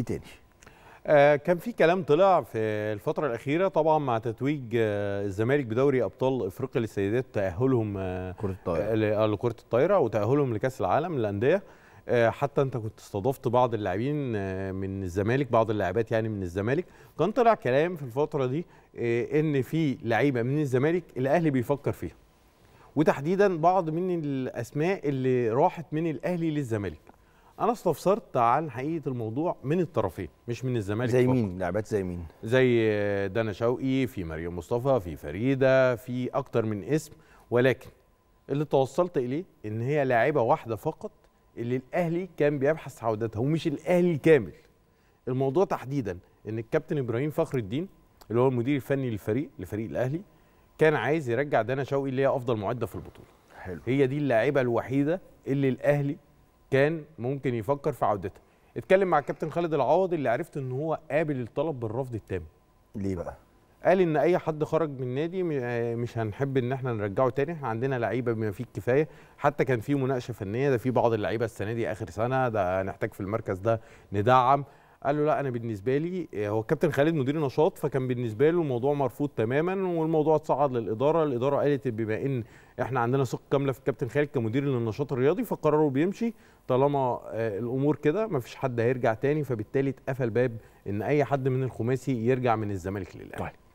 ايه تاني؟ آه كان في كلام طلع في الفترة الأخيرة طبعا مع تتويج آه الزمالك بدوري أبطال أفريقيا للسيدات وتأهلهم آه كرة الطايرة آه، لكرة الطايرة وتأهلهم لكأس العالم للأندية آه، حتى أنت كنت استضفت بعض اللاعبين آه، من الزمالك بعض اللاعبات يعني من الزمالك كان طلع كلام في الفترة دي إن في لعيبة من الزمالك الأهلي بيفكر فيها وتحديدا بعض من الأسماء اللي راحت من الأهلي للزمالك انا استفسرت عن حقيقه الموضوع من الطرفين مش من الزمالك زي مين لعبات زي مين زي دانا شوقي في مريم مصطفى في فريده في اكتر من اسم ولكن اللي توصلت اليه ان هي لاعبه واحده فقط اللي الاهلي كان بيبحث عودتها ومش الاهلي الكامل الموضوع تحديدا ان الكابتن ابراهيم فخر الدين اللي هو المدير الفني للفريق لفريق الاهلي كان عايز يرجع دانا شوقي اللي هي افضل معده في البطوله حلو هي دي اللاعبه الوحيده اللي الاهلي كان ممكن يفكر في عودتها اتكلم مع الكابتن خالد العوض اللي عرفت ان هو قابل الطلب بالرفض التام ليه بقى قال ان اي حد خرج من النادي آه، مش هنحب ان احنا نرجعه تاني احنا عندنا لعيبه بما فيه الكفايه حتى كان في مناقشه فنيه ده في بعض اللعيبه السنه دي اخر سنه ده هنحتاج في المركز ده ندعم قال له لا انا بالنسبه لي آه، هو الكابتن خالد مدير نشاط فكان بالنسبه له الموضوع مرفوض تماما والموضوع اتصعد للاداره الاداره قالت بما ان احنا عندنا ثقه كامله في الكابتن خالد كمدير للنشاط الرياضي فقرروا بيمشي طالما آه، الامور كده ما فيش حد هيرجع تاني فبالتالي اتقفل باب ان اي حد من الخماسي يرجع من الزمالك للاهلي طيب.